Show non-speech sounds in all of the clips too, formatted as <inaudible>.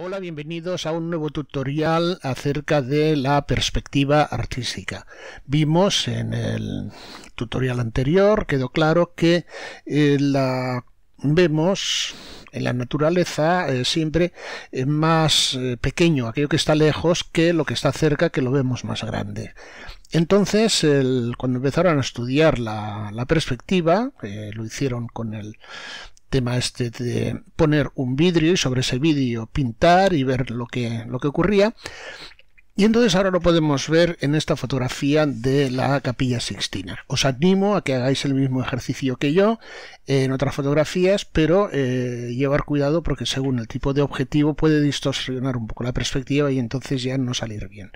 Hola, bienvenidos a un nuevo tutorial acerca de la perspectiva artística. Vimos en el tutorial anterior, quedó claro que eh, la vemos en la naturaleza eh, siempre es eh, más pequeño aquello que está lejos que lo que está cerca que lo vemos más grande. Entonces, cuando empezaron a estudiar la, perspectiva, lo hicieron con el tema este de poner un vidrio y sobre ese vidrio pintar y ver lo que, lo que ocurría. Y entonces ahora lo podemos ver en esta fotografía de la capilla sixtina. Os animo a que hagáis el mismo ejercicio que yo en otras fotografías, pero eh, llevar cuidado porque según el tipo de objetivo puede distorsionar un poco la perspectiva y entonces ya no salir bien.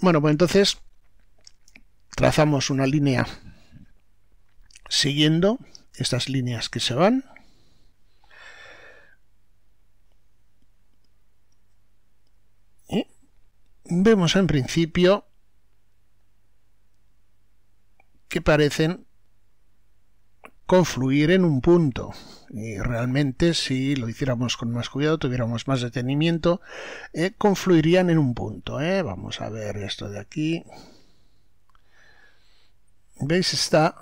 Bueno, pues entonces trazamos una línea siguiendo estas líneas que se van. Y vemos en principio que parecen confluir en un punto. Y realmente si lo hiciéramos con más cuidado, tuviéramos más detenimiento, eh, confluirían en un punto. Eh. Vamos a ver esto de aquí. ¿Veis? Está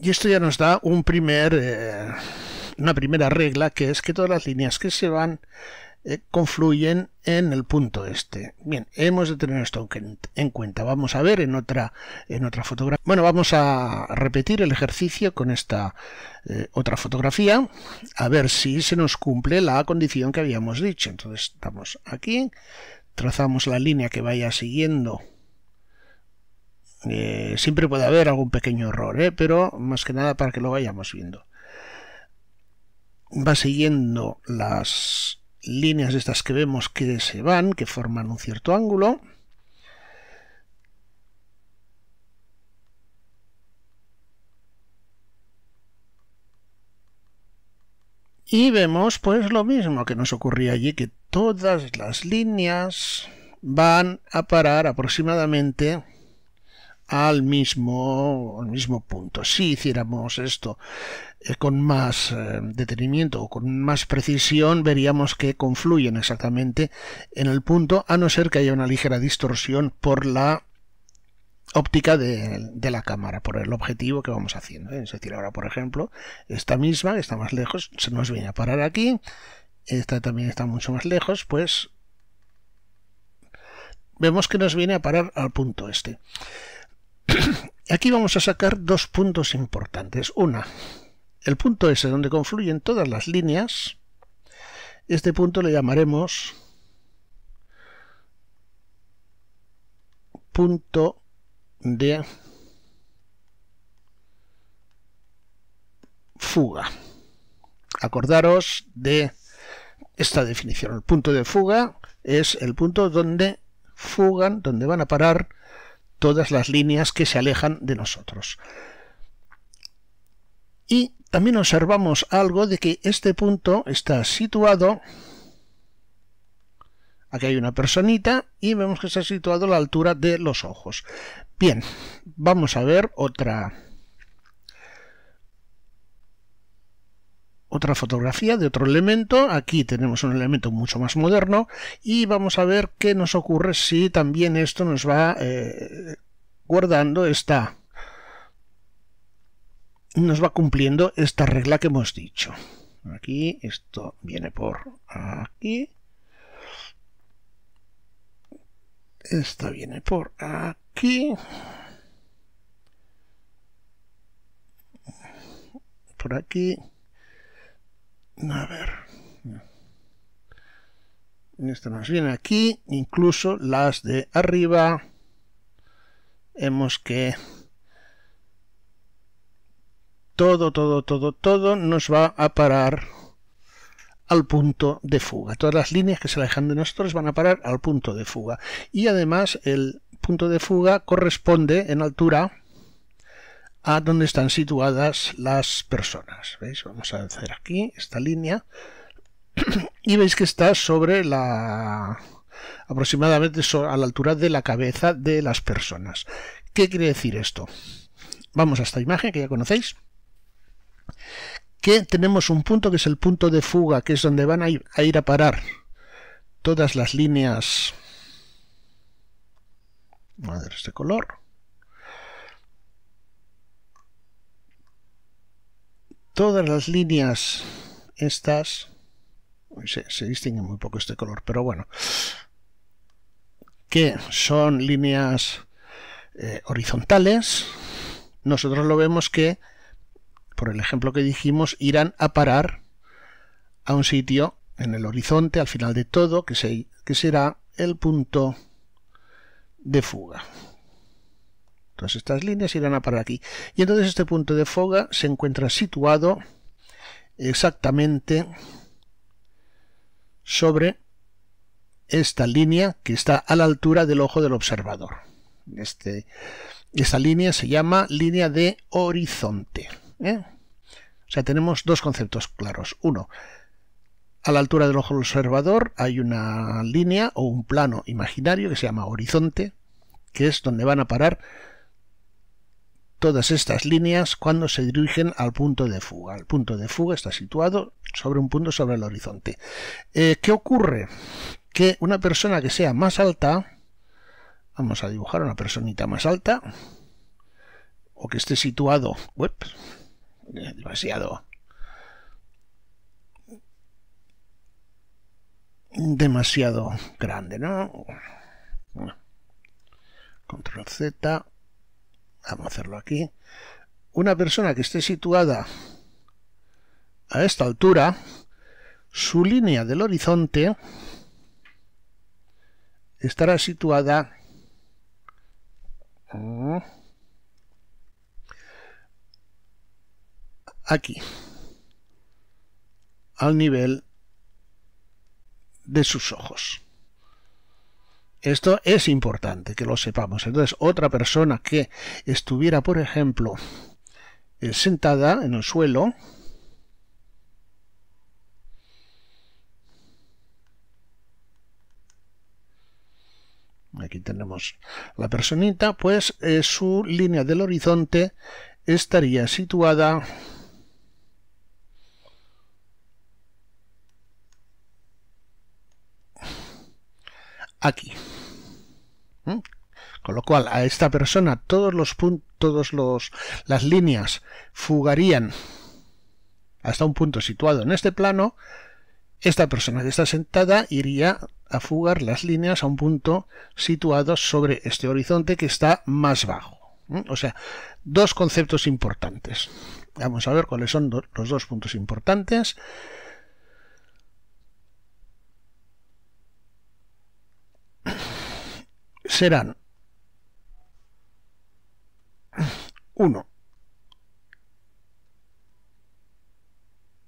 Y esto ya nos da eh, una primera regla, que es que todas las líneas que se van eh, confluyen en el punto este. Bien, hemos de tener esto en cuenta. Vamos a ver en otra, en otra fotografía. Bueno, vamos a repetir el ejercicio con esta eh, otra fotografía, a ver si se nos cumple la condición que habíamos dicho. Entonces, estamos aquí, trazamos la línea que vaya siguiendo eh, siempre puede haber algún pequeño error, ¿eh? pero más que nada para que lo vayamos viendo. Va siguiendo las líneas estas que vemos que se van, que forman un cierto ángulo. Y vemos pues lo mismo que nos ocurría allí, que todas las líneas van a parar aproximadamente al mismo, mismo punto. Si hiciéramos esto eh, con más eh, detenimiento o con más precisión, veríamos que confluyen exactamente en el punto, a no ser que haya una ligera distorsión por la óptica de, la cámara, por el objetivo que vamos haciendo. ¿eh? Es decir, ahora, por ejemplo, esta misma, está más lejos, se nos viene a parar aquí. Esta también está mucho más lejos, pues vemos que nos viene a parar al punto este. <clears throat> Aquí vamos a sacar dos puntos importantes. Una, el punto S donde confluyen todas las líneas. Este punto le llamaremos punto de fuga. Acordaros de esta definición. El punto de fuga es el punto donde fugan, donde van a parar todas las líneas que se alejan de nosotros. Y también observamos algo de que este punto está situado, aquí hay una personita, y vemos que está situado a la altura de los ojos. Bien, vamos a ver otra otra fotografía de otro elemento, aquí tenemos un elemento mucho más moderno y vamos a ver qué nos ocurre si también esto nos va eh, guardando esta nos va cumpliendo esta regla que hemos dicho aquí, esto viene por aquí esta viene por aquí por aquí a ver. Esto nos viene aquí, incluso las de arriba. Vemos que todo, todo, todo, todo nos va a parar al punto de fuga. Todas las líneas que se alejan de nosotros van a parar al punto de fuga. Y además el punto de fuga corresponde en altura a dónde están situadas las personas. ¿Veis? Vamos a hacer aquí esta línea <clears throat> y veis que está sobre la aproximadamente a la altura de la cabeza de las personas. ¿Qué quiere decir esto? Vamos a esta imagen que ya conocéis. Que tenemos un punto que es el punto de fuga, que es donde van a ir a, parar todas las líneas. Vamos este color. todas las líneas estas se, distingue muy poco este color pero bueno que son líneas eh, horizontales nosotros lo vemos que por el ejemplo que dijimos irán a parar a un sitio en el horizonte al final de todo que, que será el punto de fuga Todas estas líneas irán a parar aquí. Y entonces este punto de foga se encuentra situado exactamente sobre esta línea que está a la altura del ojo del observador. Este, esta línea se llama línea de horizonte. ¿eh? O sea, tenemos dos conceptos claros. Uno, a la altura del ojo del observador hay una línea o un plano imaginario que se llama horizonte, que es donde van a parar todas estas líneas cuando se dirigen al punto de fuga. El punto de fuga está situado sobre un punto sobre el horizonte. Eh, ¿Qué ocurre? Que una persona que sea más alta, vamos a dibujar una personita más alta, o que esté situado, demasiado, demasiado grande, ¿no? Control Z, vamos a hacerlo aquí, una persona que esté situada a esta altura, su línea del horizonte estará situada mm, aquí, al nivel de sus ojos. Esto es importante que lo sepamos. Entonces, otra persona que estuviera, por ejemplo, eh, sentada en el suelo, aquí tenemos la personita, pues eh, su línea del horizonte estaría situada aquí. ¿Mm? Con lo cual, a esta persona todos los todos los las líneas fugarían hasta un punto situado en este plano. Esta persona que está sentada iría a fugar las líneas a un punto situado sobre este horizonte que está más bajo. O sea, dos conceptos importantes. Vamos a ver cuáles son los dos puntos importantes. serán 1.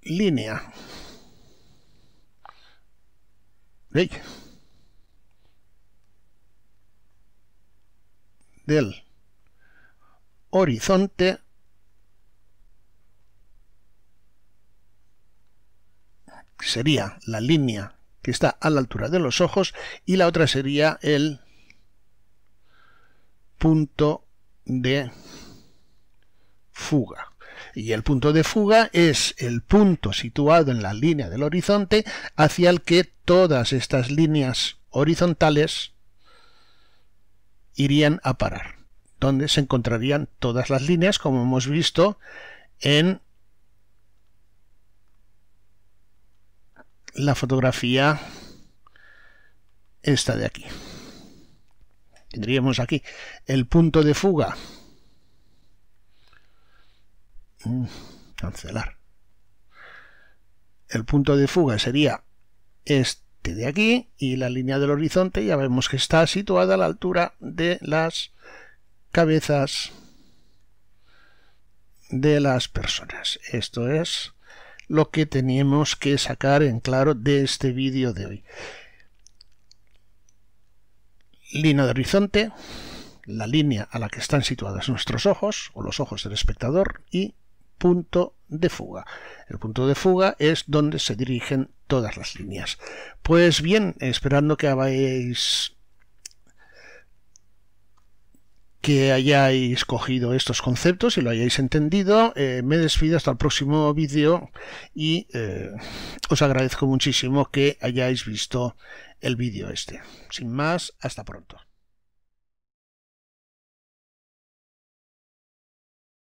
Línea. Del horizonte sería la línea que está a la altura de los ojos y la otra sería el punto de fuga. Y el punto de fuga es el punto situado en la línea del horizonte hacia el que todas estas líneas horizontales irían a parar, donde se encontrarían todas las líneas, como hemos visto en la fotografía esta de aquí tendríamos aquí el punto de fuga. Mm, cancelar. El punto de fuga sería este de aquí y la línea del horizonte ya vemos que está situada a la altura de las cabezas de las personas. Esto es lo que tenemos que sacar en claro de este vídeo de hoy línea de horizonte, la línea a la que están situadas nuestros ojos o los ojos del espectador y punto de fuga. El punto de fuga es donde se dirigen todas las líneas. Pues bien, esperando que habéis que hayáis cogido estos conceptos y lo hayáis entendido. Eh, me despido hasta el próximo vídeo y eh, os agradezco muchísimo que hayáis visto el vídeo este. Sin más, hasta pronto.